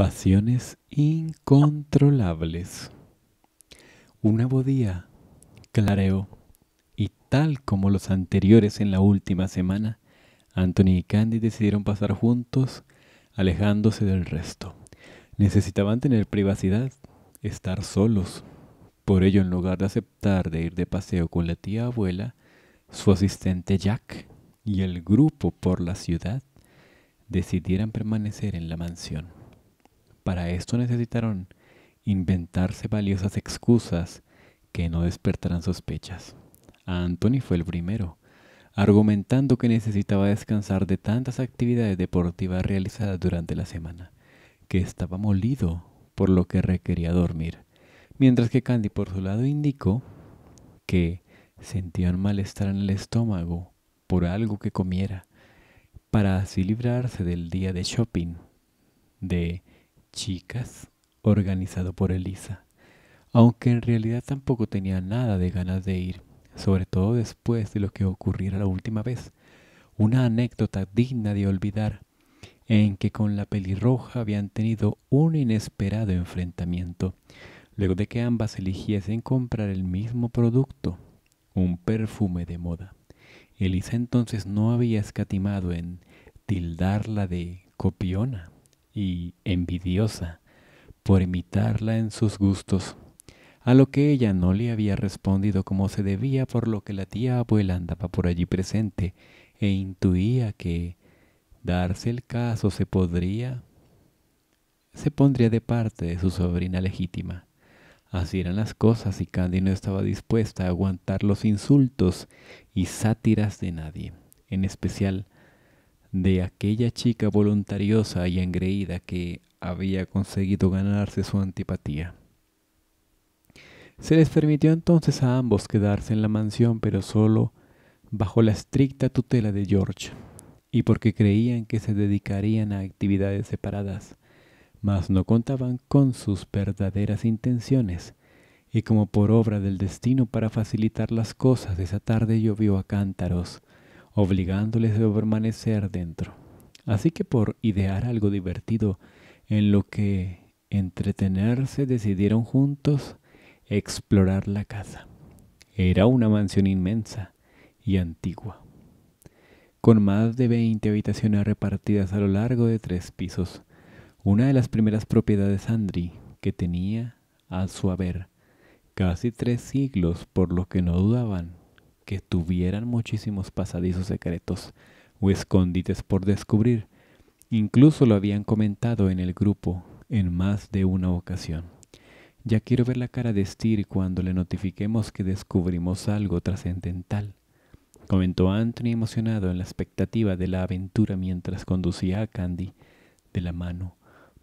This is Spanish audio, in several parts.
Pasiones incontrolables. Una bodía, clareo, y tal como los anteriores en la última semana, Anthony y Candy decidieron pasar juntos, alejándose del resto. Necesitaban tener privacidad, estar solos. Por ello, en lugar de aceptar de ir de paseo con la tía abuela, su asistente Jack y el grupo por la ciudad decidieron permanecer en la mansión para esto necesitaron inventarse valiosas excusas que no despertaran sospechas. Anthony fue el primero, argumentando que necesitaba descansar de tantas actividades deportivas realizadas durante la semana, que estaba molido, por lo que requería dormir, mientras que Candy por su lado indicó que sentía un malestar en el estómago por algo que comiera, para así librarse del día de shopping de chicas organizado por Elisa, aunque en realidad tampoco tenía nada de ganas de ir, sobre todo después de lo que ocurriera la última vez, una anécdota digna de olvidar, en que con la pelirroja habían tenido un inesperado enfrentamiento, luego de que ambas eligiesen comprar el mismo producto, un perfume de moda. Elisa entonces no había escatimado en tildarla de copiona y envidiosa por imitarla en sus gustos, a lo que ella no le había respondido como se debía, por lo que la tía abuela andaba por allí presente e intuía que, darse el caso, se podría se pondría de parte de su sobrina legítima. Así eran las cosas y Candy no estaba dispuesta a aguantar los insultos y sátiras de nadie, en especial de aquella chica voluntariosa y engreída que había conseguido ganarse su antipatía. Se les permitió entonces a ambos quedarse en la mansión, pero solo bajo la estricta tutela de George, y porque creían que se dedicarían a actividades separadas, mas no contaban con sus verdaderas intenciones, y como por obra del destino para facilitar las cosas, esa tarde llovió a cántaros, obligándoles a permanecer dentro. Así que por idear algo divertido en lo que entretenerse decidieron juntos explorar la casa. Era una mansión inmensa y antigua, con más de 20 habitaciones repartidas a lo largo de tres pisos. Una de las primeras propiedades Andri que tenía a su haber casi tres siglos, por lo que no dudaban que tuvieran muchísimos pasadizos secretos o escondites por descubrir. Incluso lo habían comentado en el grupo en más de una ocasión. Ya quiero ver la cara de Stir cuando le notifiquemos que descubrimos algo trascendental, comentó Anthony emocionado en la expectativa de la aventura mientras conducía a Candy de la mano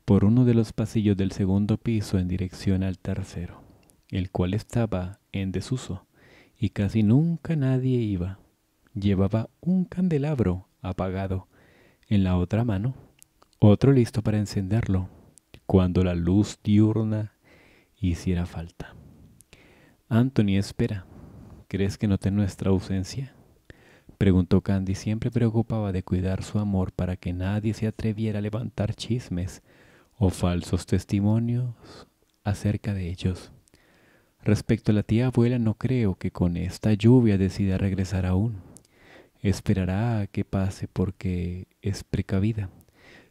por uno de los pasillos del segundo piso en dirección al tercero, el cual estaba en desuso y casi nunca nadie iba. Llevaba un candelabro apagado en la otra mano, otro listo para encenderlo cuando la luz diurna hiciera falta. Anthony, espera. ¿Crees que noté nuestra ausencia? Preguntó Candy, siempre preocupaba de cuidar su amor para que nadie se atreviera a levantar chismes o falsos testimonios acerca de ellos. Respecto a la tía abuela, no creo que con esta lluvia decida regresar aún. Esperará a que pase porque es precavida.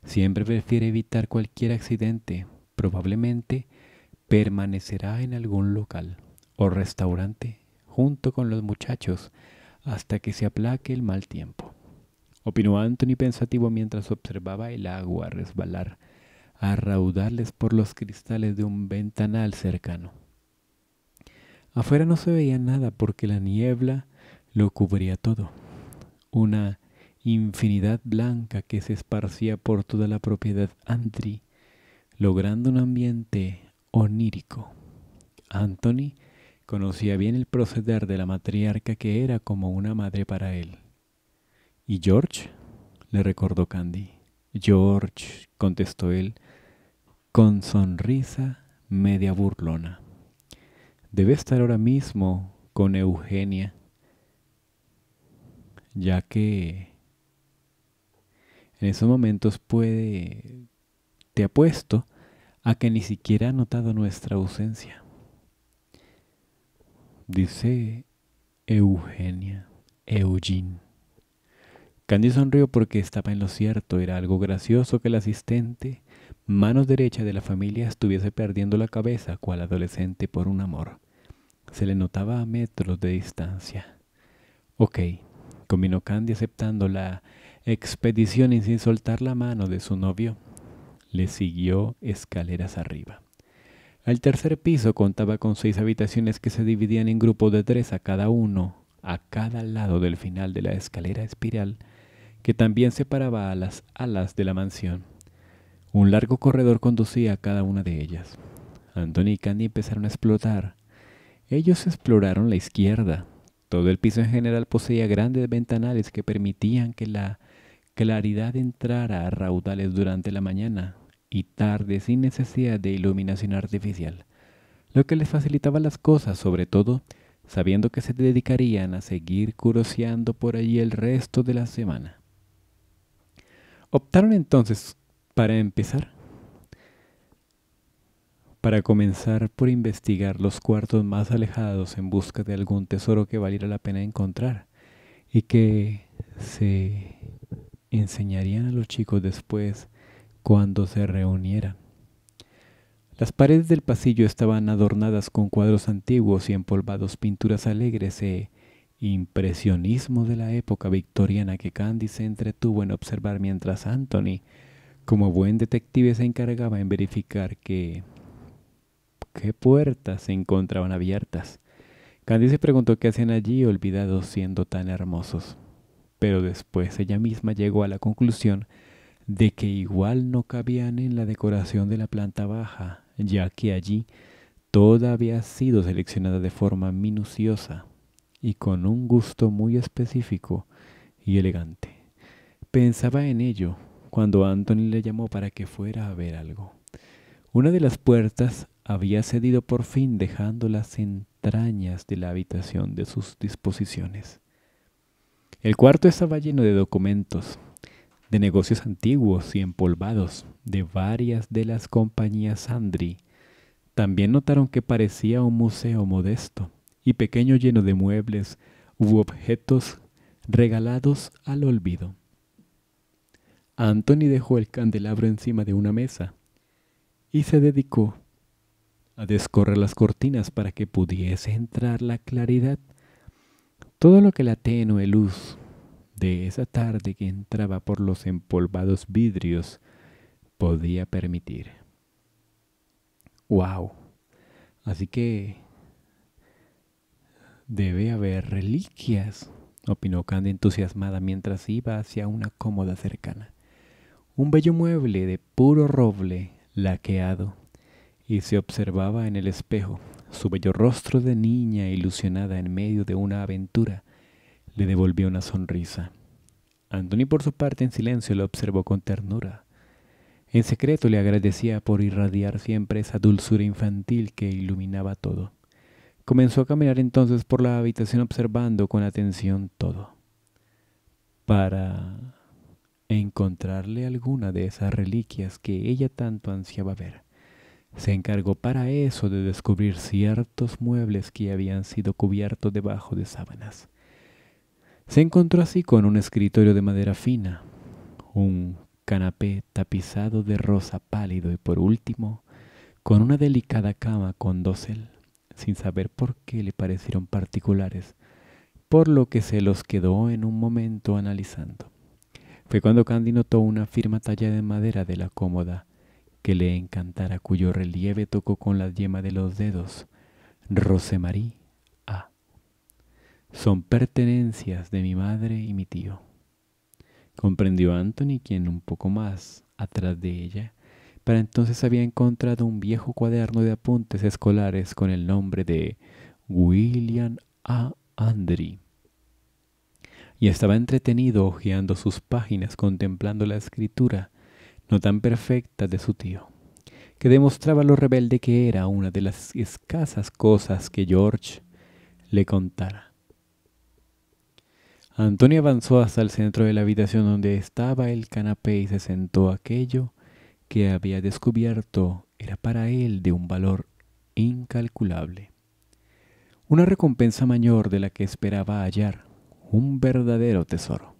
Siempre prefiere evitar cualquier accidente. Probablemente permanecerá en algún local o restaurante junto con los muchachos hasta que se aplaque el mal tiempo. Opinó Anthony pensativo mientras observaba el agua resbalar a raudarles por los cristales de un ventanal cercano. Afuera no se veía nada porque la niebla lo cubría todo. Una infinidad blanca que se esparcía por toda la propiedad Andri, logrando un ambiente onírico. Anthony conocía bien el proceder de la matriarca que era como una madre para él. ¿Y George? le recordó Candy. George, contestó él, con sonrisa media burlona debe estar ahora mismo con Eugenia, ya que en esos momentos puede, te apuesto, a que ni siquiera ha notado nuestra ausencia. Dice Eugenia, Eugene. Candy sonrió porque estaba en lo cierto. Era algo gracioso que el asistente, mano derecha de la familia, estuviese perdiendo la cabeza cual adolescente por un amor. Se le notaba a metros de distancia. Ok, combinó Candy aceptando la expedición y sin soltar la mano de su novio. Le siguió escaleras arriba. El tercer piso contaba con seis habitaciones que se dividían en grupos de tres a cada uno, a cada lado del final de la escalera espiral que también separaba a las alas de la mansión. Un largo corredor conducía a cada una de ellas. Anthony y Candy empezaron a explotar ellos exploraron la izquierda. Todo el piso en general poseía grandes ventanales que permitían que la claridad entrara a raudales durante la mañana y tarde sin necesidad de iluminación artificial, lo que les facilitaba las cosas, sobre todo sabiendo que se dedicarían a seguir curoseando por allí el resto de la semana. Optaron entonces, para empezar, para comenzar por investigar los cuartos más alejados en busca de algún tesoro que valiera la pena encontrar y que se enseñarían a los chicos después cuando se reunieran. Las paredes del pasillo estaban adornadas con cuadros antiguos y empolvados pinturas alegres e impresionismo de la época victoriana que Candy se entretuvo en observar mientras Anthony, como buen detective, se encargaba en verificar que qué puertas se encontraban abiertas. Candice preguntó qué hacían allí olvidados siendo tan hermosos, pero después ella misma llegó a la conclusión de que igual no cabían en la decoración de la planta baja, ya que allí toda había sido seleccionada de forma minuciosa y con un gusto muy específico y elegante. Pensaba en ello cuando Anthony le llamó para que fuera a ver algo. Una de las puertas había cedido por fin dejando las entrañas de la habitación de sus disposiciones. El cuarto estaba lleno de documentos, de negocios antiguos y empolvados de varias de las compañías Sandri. También notaron que parecía un museo modesto y pequeño lleno de muebles u objetos regalados al olvido. Anthony dejó el candelabro encima de una mesa y se dedicó a descorrer las cortinas para que pudiese entrar la claridad. Todo lo que la tenue luz de esa tarde que entraba por los empolvados vidrios podía permitir. ¡Wow! Así que debe haber reliquias, opinó Candy entusiasmada mientras iba hacia una cómoda cercana. Un bello mueble de puro roble laqueado y se observaba en el espejo. Su bello rostro de niña ilusionada en medio de una aventura le devolvió una sonrisa. Anthony por su parte en silencio lo observó con ternura. En secreto le agradecía por irradiar siempre esa dulzura infantil que iluminaba todo. Comenzó a caminar entonces por la habitación observando con atención todo. Para encontrarle alguna de esas reliquias que ella tanto ansiaba ver. Se encargó para eso de descubrir ciertos muebles que habían sido cubiertos debajo de sábanas. Se encontró así con un escritorio de madera fina, un canapé tapizado de rosa pálido y por último, con una delicada cama con dosel, sin saber por qué le parecieron particulares, por lo que se los quedó en un momento analizando. Fue cuando Candy notó una firma talla de madera de la cómoda, que le encantara, cuyo relieve tocó con la yema de los dedos. Rosemarie A. Son pertenencias de mi madre y mi tío. Comprendió Anthony, quien un poco más atrás de ella, para entonces había encontrado un viejo cuaderno de apuntes escolares con el nombre de William A. Andry. Y estaba entretenido hojeando sus páginas contemplando la escritura no tan perfecta de su tío, que demostraba lo rebelde que era una de las escasas cosas que George le contara. Antonio avanzó hasta el centro de la habitación donde estaba el canapé y se sentó aquello que había descubierto era para él de un valor incalculable. Una recompensa mayor de la que esperaba hallar, un verdadero tesoro.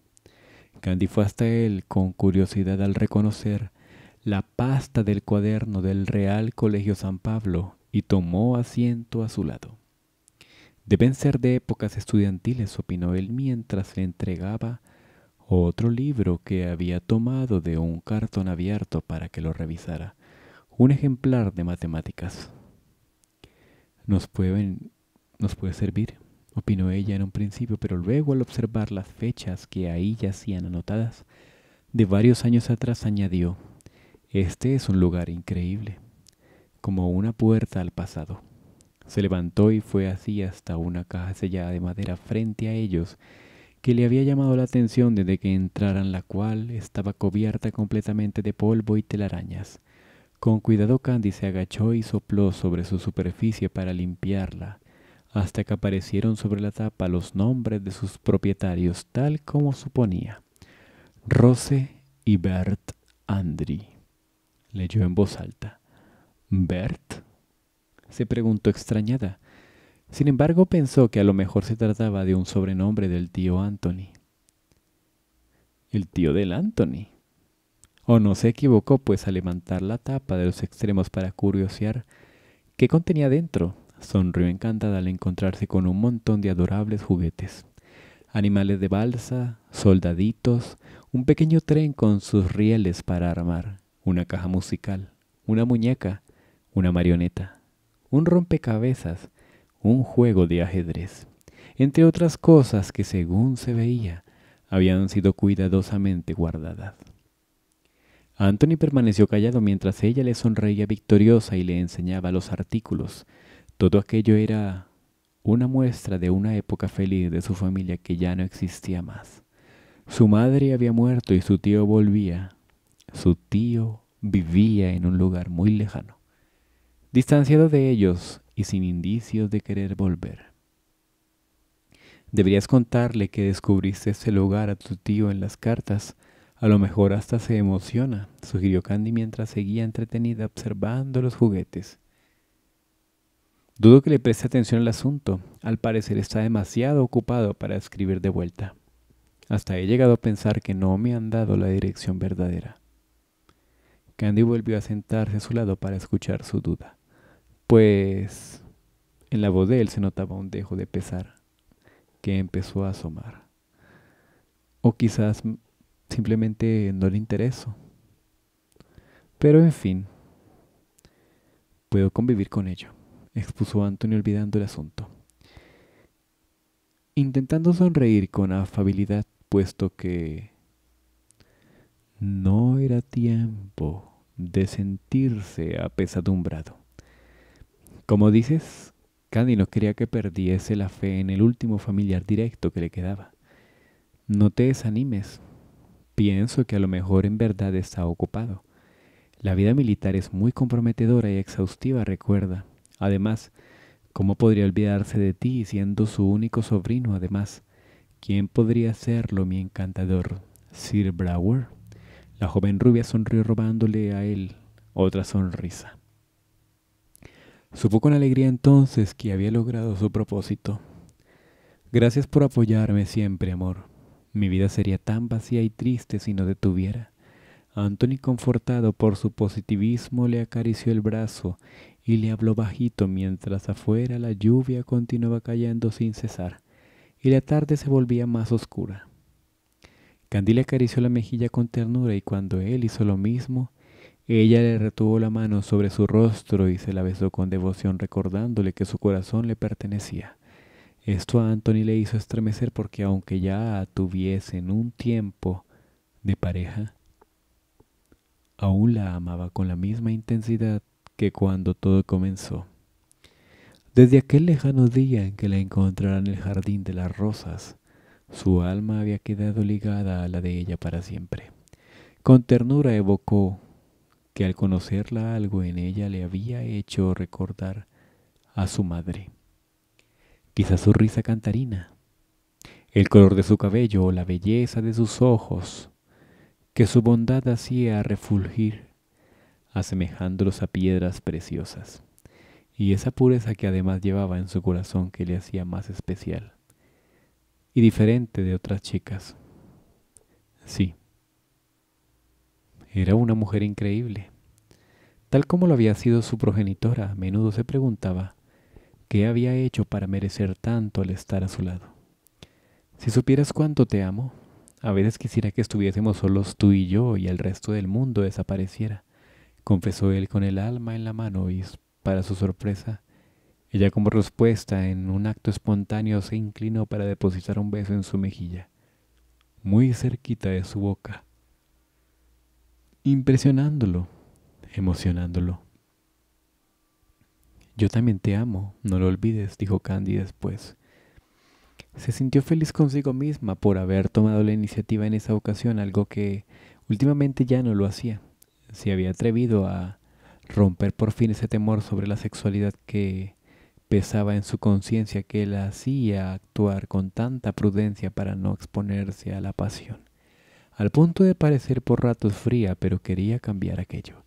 Candy fue hasta él con curiosidad al reconocer la pasta del cuaderno del Real Colegio San Pablo y tomó asiento a su lado. Deben ser de épocas estudiantiles, opinó él mientras le entregaba otro libro que había tomado de un cartón abierto para que lo revisara, un ejemplar de matemáticas. Nos nos puede servir opinó ella en un principio, pero luego al observar las fechas que ahí yacían anotadas, de varios años atrás añadió, este es un lugar increíble, como una puerta al pasado. Se levantó y fue así hasta una caja sellada de madera frente a ellos, que le había llamado la atención desde que entraran, la cual estaba cubierta completamente de polvo y telarañas. Con cuidado Candy se agachó y sopló sobre su superficie para limpiarla, hasta que aparecieron sobre la tapa los nombres de sus propietarios, tal como suponía. Rose y Bert Andri. Leyó en voz alta. ¿Bert? se preguntó extrañada. Sin embargo, pensó que a lo mejor se trataba de un sobrenombre del tío Anthony. El tío del Anthony. O no se equivocó, pues a levantar la tapa de los extremos para curiosear qué contenía dentro, sonrió encantada al encontrarse con un montón de adorables juguetes. Animales de balsa, soldaditos, un pequeño tren con sus rieles para armar, una caja musical, una muñeca, una marioneta, un rompecabezas, un juego de ajedrez, entre otras cosas que según se veía habían sido cuidadosamente guardadas. Anthony permaneció callado mientras ella le sonreía victoriosa y le enseñaba los artículos, todo aquello era una muestra de una época feliz de su familia que ya no existía más. Su madre había muerto y su tío volvía. Su tío vivía en un lugar muy lejano, distanciado de ellos y sin indicios de querer volver. Deberías contarle que descubriste ese lugar a tu tío en las cartas. A lo mejor hasta se emociona, sugirió Candy mientras seguía entretenida observando los juguetes. Dudo que le preste atención al asunto. Al parecer está demasiado ocupado para escribir de vuelta. Hasta he llegado a pensar que no me han dado la dirección verdadera. Candy volvió a sentarse a su lado para escuchar su duda. Pues... En la voz de él se notaba un dejo de pesar que empezó a asomar. O quizás simplemente no le interesó. Pero en fin, puedo convivir con ello expuso Antonio olvidando el asunto. Intentando sonreír con afabilidad, puesto que no era tiempo de sentirse apesadumbrado. Como dices, Candy no quería que perdiese la fe en el último familiar directo que le quedaba. No te desanimes. Pienso que a lo mejor en verdad está ocupado. La vida militar es muy comprometedora y exhaustiva, recuerda. Además, ¿cómo podría olvidarse de ti siendo su único sobrino además? ¿Quién podría serlo, mi encantador? Sir Brower. La joven rubia sonrió robándole a él otra sonrisa. Supo con alegría entonces que había logrado su propósito. Gracias por apoyarme siempre, amor. Mi vida sería tan vacía y triste si no detuviera. tuviera. Anthony, confortado por su positivismo, le acarició el brazo y le habló bajito mientras afuera la lluvia continuaba cayendo sin cesar y la tarde se volvía más oscura. Candy le acarició la mejilla con ternura y cuando él hizo lo mismo, ella le retuvo la mano sobre su rostro y se la besó con devoción recordándole que su corazón le pertenecía. Esto a Anthony le hizo estremecer porque aunque ya tuviesen un tiempo de pareja, aún la amaba con la misma intensidad que cuando todo comenzó. Desde aquel lejano día en que la encontrara en el jardín de las rosas, su alma había quedado ligada a la de ella para siempre. Con ternura evocó que al conocerla algo en ella le había hecho recordar a su madre. Quizás su risa cantarina, el color de su cabello o la belleza de sus ojos, que su bondad hacía refulgir asemejándolos a piedras preciosas, y esa pureza que además llevaba en su corazón que le hacía más especial, y diferente de otras chicas. Sí, era una mujer increíble. Tal como lo había sido su progenitora, a menudo se preguntaba qué había hecho para merecer tanto al estar a su lado. Si supieras cuánto te amo, a veces quisiera que estuviésemos solos tú y yo y el resto del mundo desapareciera confesó él con el alma en la mano y, para su sorpresa, ella como respuesta, en un acto espontáneo, se inclinó para depositar un beso en su mejilla, muy cerquita de su boca, impresionándolo, emocionándolo. Yo también te amo, no lo olvides, dijo Candy después. Se sintió feliz consigo misma por haber tomado la iniciativa en esa ocasión, algo que últimamente ya no lo hacía se había atrevido a romper por fin ese temor sobre la sexualidad que pesaba en su conciencia que la hacía actuar con tanta prudencia para no exponerse a la pasión, al punto de parecer por ratos fría, pero quería cambiar aquello.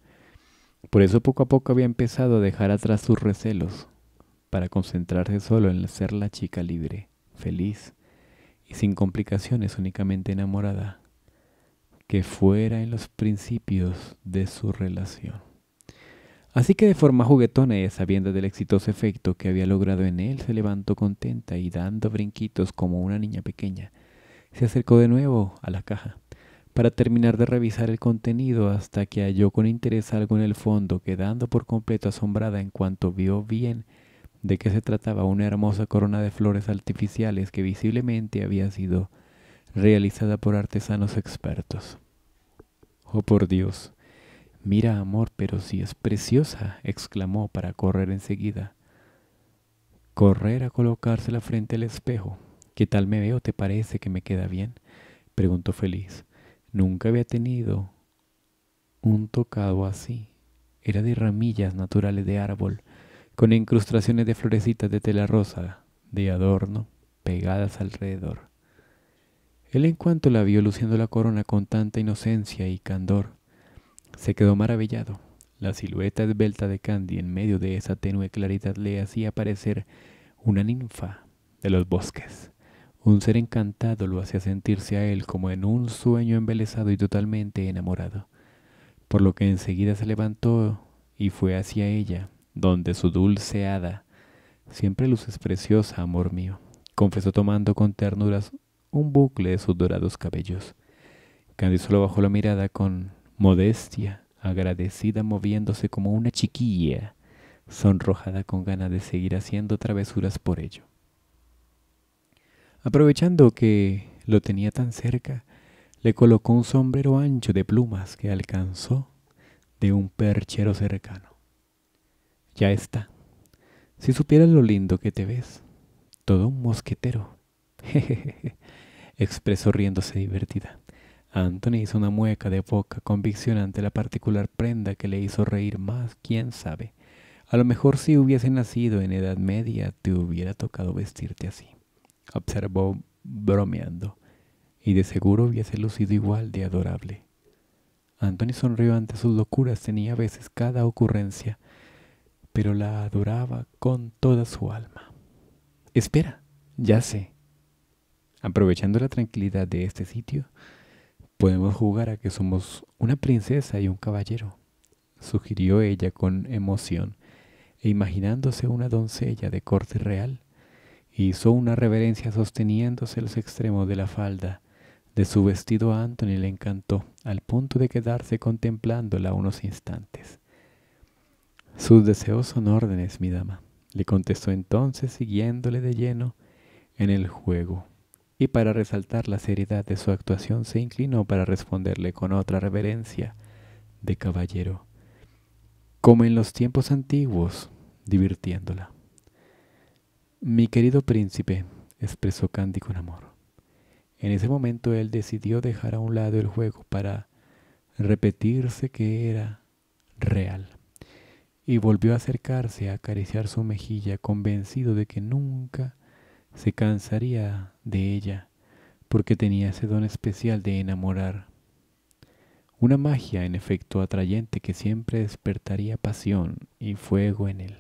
Por eso poco a poco había empezado a dejar atrás sus recelos, para concentrarse solo en ser la chica libre, feliz y sin complicaciones únicamente enamorada, que fuera en los principios de su relación. Así que de forma juguetona y sabiendo del exitoso efecto que había logrado en él, se levantó contenta y dando brinquitos como una niña pequeña, se acercó de nuevo a la caja para terminar de revisar el contenido hasta que halló con interés algo en el fondo, quedando por completo asombrada en cuanto vio bien de qué se trataba una hermosa corona de flores artificiales que visiblemente había sido realizada por artesanos expertos. Oh por Dios, mira amor, pero si es preciosa, exclamó para correr enseguida. Correr a colocársela frente al espejo. ¿Qué tal me veo? ¿Te parece que me queda bien? preguntó feliz. Nunca había tenido un tocado así. Era de ramillas naturales de árbol, con incrustaciones de florecitas de tela rosa, de adorno, pegadas alrededor. Él en cuanto la vio luciendo la corona con tanta inocencia y candor, se quedó maravillado. La silueta esbelta de Candy en medio de esa tenue claridad le hacía parecer una ninfa de los bosques. Un ser encantado lo hacía sentirse a él como en un sueño embelesado y totalmente enamorado, por lo que enseguida se levantó y fue hacia ella, donde su dulce hada, siempre luces preciosa, amor mío, confesó tomando con ternura un bucle de sus dorados cabellos. Candy solo bajó la mirada con modestia, agradecida, moviéndose como una chiquilla, sonrojada con ganas de seguir haciendo travesuras por ello. Aprovechando que lo tenía tan cerca, le colocó un sombrero ancho de plumas que alcanzó de un perchero cercano. Ya está. Si supieras lo lindo que te ves, todo un mosquetero, expresó riéndose divertida. Anthony hizo una mueca de poca convicción ante la particular prenda que le hizo reír más, quién sabe. A lo mejor si hubiese nacido en Edad Media te hubiera tocado vestirte así, observó bromeando, y de seguro hubiese lucido igual de adorable. Anthony sonrió ante sus locuras, tenía a veces cada ocurrencia, pero la adoraba con toda su alma. Espera, ya sé, Aprovechando la tranquilidad de este sitio, podemos jugar a que somos una princesa y un caballero, sugirió ella con emoción, e imaginándose una doncella de corte real, hizo una reverencia sosteniéndose los extremos de la falda de su vestido a Anthony le encantó, al punto de quedarse contemplándola unos instantes. Sus deseos son órdenes, mi dama, le contestó entonces siguiéndole de lleno en el juego y para resaltar la seriedad de su actuación se inclinó para responderle con otra reverencia de caballero, como en los tiempos antiguos, divirtiéndola. Mi querido príncipe, expresó Candy con amor. En ese momento él decidió dejar a un lado el juego para repetirse que era real, y volvió a acercarse a acariciar su mejilla convencido de que nunca se cansaría de ella porque tenía ese don especial de enamorar. Una magia en efecto atrayente que siempre despertaría pasión y fuego en él.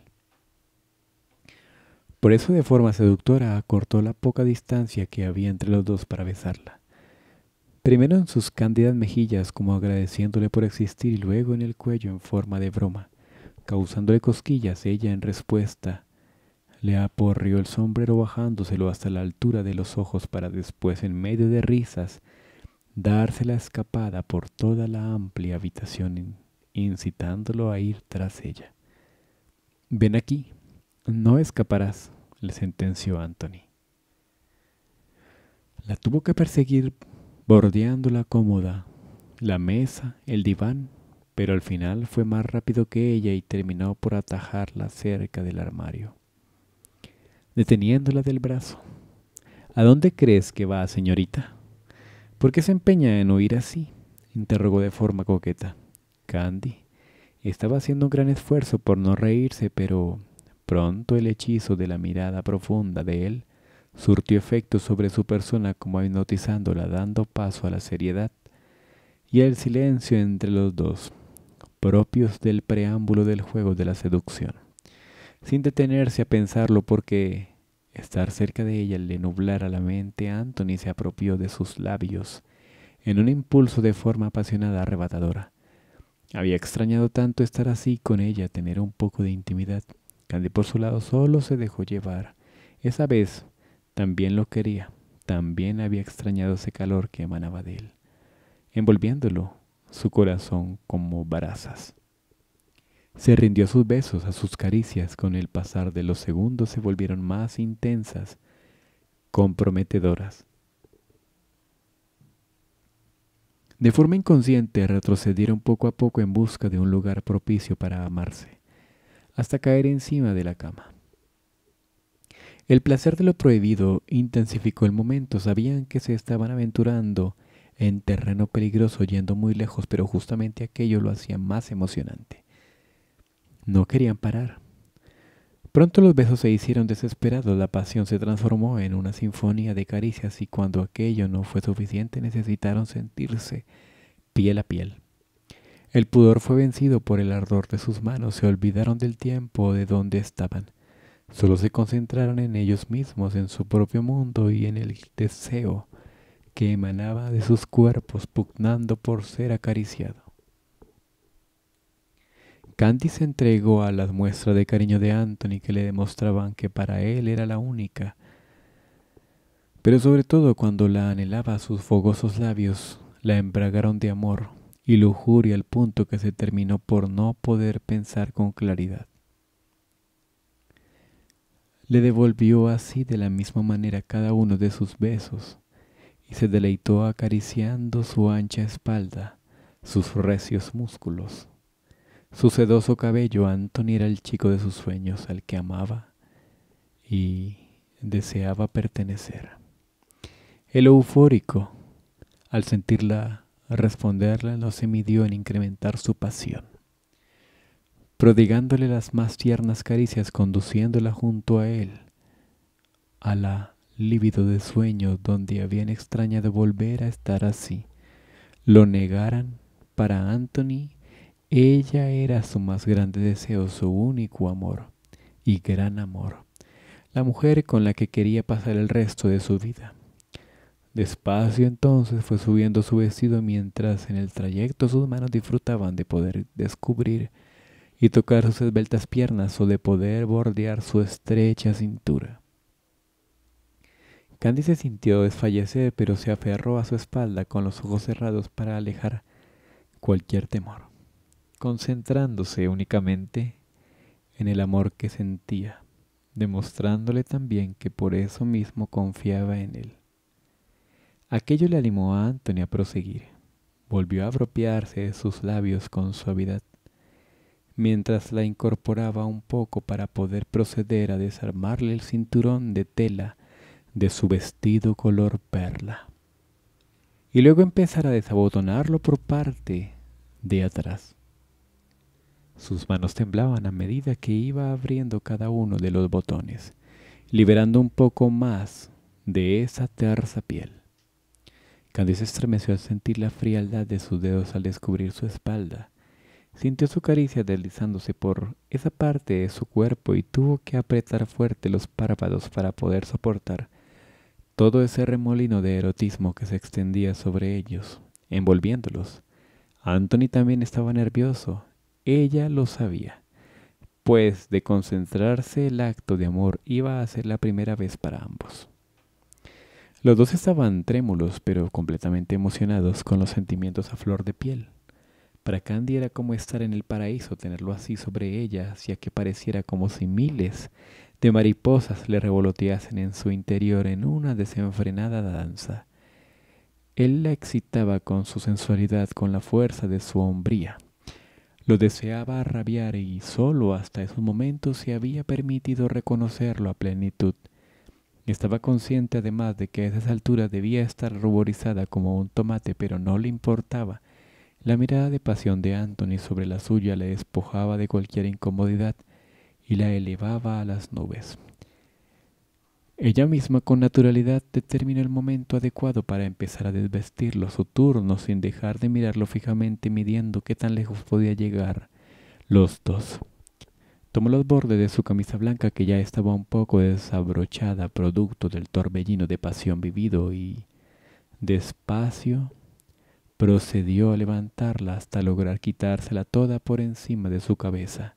Por eso de forma seductora acortó la poca distancia que había entre los dos para besarla. Primero en sus cándidas mejillas como agradeciéndole por existir y luego en el cuello en forma de broma, causándole cosquillas ella en respuesta le aporrió el sombrero bajándoselo hasta la altura de los ojos para después, en medio de risas, darse la escapada por toda la amplia habitación, incitándolo a ir tras ella. Ven aquí, no escaparás, le sentenció Anthony. La tuvo que perseguir bordeando la cómoda, la mesa, el diván, pero al final fue más rápido que ella y terminó por atajarla cerca del armario deteniéndola del brazo. ¿A dónde crees que va, señorita? ¿Por qué se empeña en huir así? interrogó de forma coqueta. Candy estaba haciendo un gran esfuerzo por no reírse, pero pronto el hechizo de la mirada profunda de él surtió efecto sobre su persona como hipnotizándola, dando paso a la seriedad y al silencio entre los dos, propios del preámbulo del juego de la seducción sin detenerse a pensarlo porque estar cerca de ella le nublara la mente, Anthony se apropió de sus labios en un impulso de forma apasionada arrebatadora. Había extrañado tanto estar así con ella, tener un poco de intimidad. Candy por su lado solo se dejó llevar. Esa vez también lo quería, también había extrañado ese calor que emanaba de él, envolviéndolo su corazón como barazas. Se rindió a sus besos, a sus caricias, con el pasar de los segundos se volvieron más intensas, comprometedoras. De forma inconsciente retrocedieron poco a poco en busca de un lugar propicio para amarse, hasta caer encima de la cama. El placer de lo prohibido intensificó el momento, sabían que se estaban aventurando en terreno peligroso yendo muy lejos, pero justamente aquello lo hacía más emocionante. No querían parar. Pronto los besos se hicieron desesperados, la pasión se transformó en una sinfonía de caricias y cuando aquello no fue suficiente necesitaron sentirse piel a piel. El pudor fue vencido por el ardor de sus manos, se olvidaron del tiempo de donde estaban. Solo se concentraron en ellos mismos, en su propio mundo y en el deseo que emanaba de sus cuerpos pugnando por ser acariciado. Candy se entregó a las muestras de cariño de Anthony que le demostraban que para él era la única, pero sobre todo cuando la anhelaba sus fogosos labios, la embragaron de amor y lujuria al punto que se terminó por no poder pensar con claridad. Le devolvió así de la misma manera cada uno de sus besos y se deleitó acariciando su ancha espalda, sus recios músculos su sedoso cabello, Anthony era el chico de sus sueños, al que amaba y deseaba pertenecer. El eufórico, al sentirla responderla, no se midió en incrementar su pasión, prodigándole las más tiernas caricias, conduciéndola junto a él a la lívido de sueño donde habían de volver a estar así. Lo negaran para Anthony ella era su más grande deseo, su único amor y gran amor, la mujer con la que quería pasar el resto de su vida. Despacio entonces fue subiendo su vestido mientras en el trayecto sus manos disfrutaban de poder descubrir y tocar sus esbeltas piernas o de poder bordear su estrecha cintura. Candy se sintió desfallecer, pero se aferró a su espalda con los ojos cerrados para alejar cualquier temor concentrándose únicamente en el amor que sentía, demostrándole también que por eso mismo confiaba en él. Aquello le animó a Anthony a proseguir. Volvió a apropiarse de sus labios con suavidad, mientras la incorporaba un poco para poder proceder a desarmarle el cinturón de tela de su vestido color perla, y luego empezar a desabotonarlo por parte de atrás. Sus manos temblaban a medida que iba abriendo cada uno de los botones, liberando un poco más de esa tersa piel. Candice estremeció al sentir la frialdad de sus dedos al descubrir su espalda. Sintió su caricia deslizándose por esa parte de su cuerpo y tuvo que apretar fuerte los párpados para poder soportar todo ese remolino de erotismo que se extendía sobre ellos, envolviéndolos. Anthony también estaba nervioso, ella lo sabía, pues de concentrarse el acto de amor iba a ser la primera vez para ambos. Los dos estaban trémulos, pero completamente emocionados con los sentimientos a flor de piel. Para Candy era como estar en el paraíso, tenerlo así sobre ella, ya que pareciera como si miles de mariposas le revoloteasen en su interior en una desenfrenada danza. Él la excitaba con su sensualidad, con la fuerza de su hombría. Lo deseaba rabiar y solo hasta esos momentos se había permitido reconocerlo a plenitud. Estaba consciente además de que a esas alturas debía estar ruborizada como un tomate, pero no le importaba. La mirada de pasión de Anthony sobre la suya le despojaba de cualquier incomodidad y la elevaba a las nubes. Ella misma con naturalidad determinó el momento adecuado para empezar a desvestirlo su turno sin dejar de mirarlo fijamente midiendo qué tan lejos podía llegar los dos. Tomó los bordes de su camisa blanca que ya estaba un poco desabrochada, producto del torbellino de pasión vivido, y despacio procedió a levantarla hasta lograr quitársela toda por encima de su cabeza.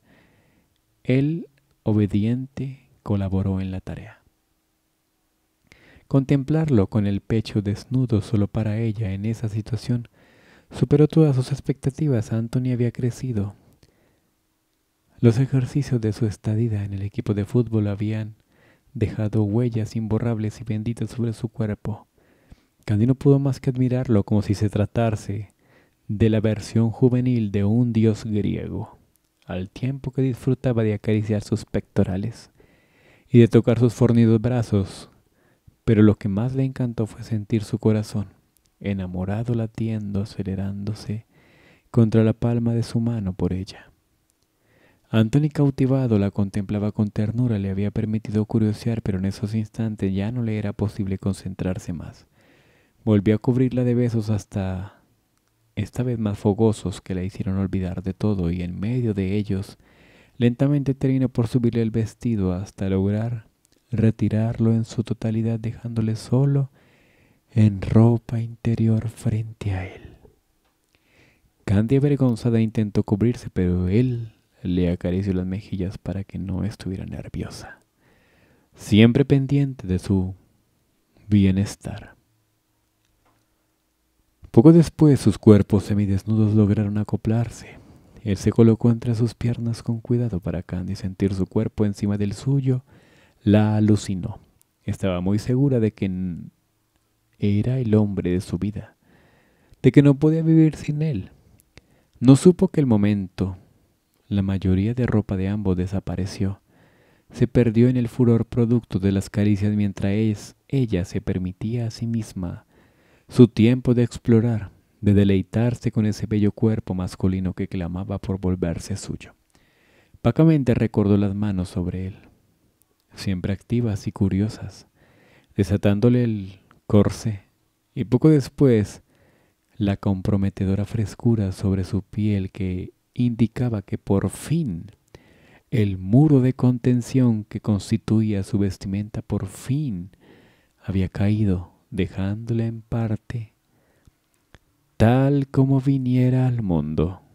Él, obediente, colaboró en la tarea. Contemplarlo con el pecho desnudo solo para ella en esa situación superó todas sus expectativas. Anthony había crecido. Los ejercicios de su estadía en el equipo de fútbol habían dejado huellas imborrables y benditas sobre su cuerpo. Candino pudo más que admirarlo como si se tratase de la versión juvenil de un dios griego, al tiempo que disfrutaba de acariciar sus pectorales y de tocar sus fornidos brazos pero lo que más le encantó fue sentir su corazón, enamorado latiendo, acelerándose contra la palma de su mano por ella. Anthony cautivado la contemplaba con ternura, le había permitido curiosear, pero en esos instantes ya no le era posible concentrarse más. Volvió a cubrirla de besos hasta esta vez más fogosos que la hicieron olvidar de todo y en medio de ellos lentamente terminó por subirle el vestido hasta lograr retirarlo en su totalidad dejándole solo en ropa interior frente a él. Candy avergonzada intentó cubrirse, pero él le acarició las mejillas para que no estuviera nerviosa, siempre pendiente de su bienestar. Poco después sus cuerpos semidesnudos lograron acoplarse. Él se colocó entre sus piernas con cuidado para Candy sentir su cuerpo encima del suyo la alucinó. Estaba muy segura de que era el hombre de su vida, de que no podía vivir sin él. No supo que el momento, la mayoría de ropa de ambos desapareció. Se perdió en el furor producto de las caricias mientras ella se permitía a sí misma su tiempo de explorar, de deleitarse con ese bello cuerpo masculino que clamaba por volverse suyo. Pacamente recordó las manos sobre él, siempre activas y curiosas, desatándole el corce, y poco después la comprometedora frescura sobre su piel que indicaba que por fin el muro de contención que constituía su vestimenta por fin había caído, dejándola en parte tal como viniera al mundo.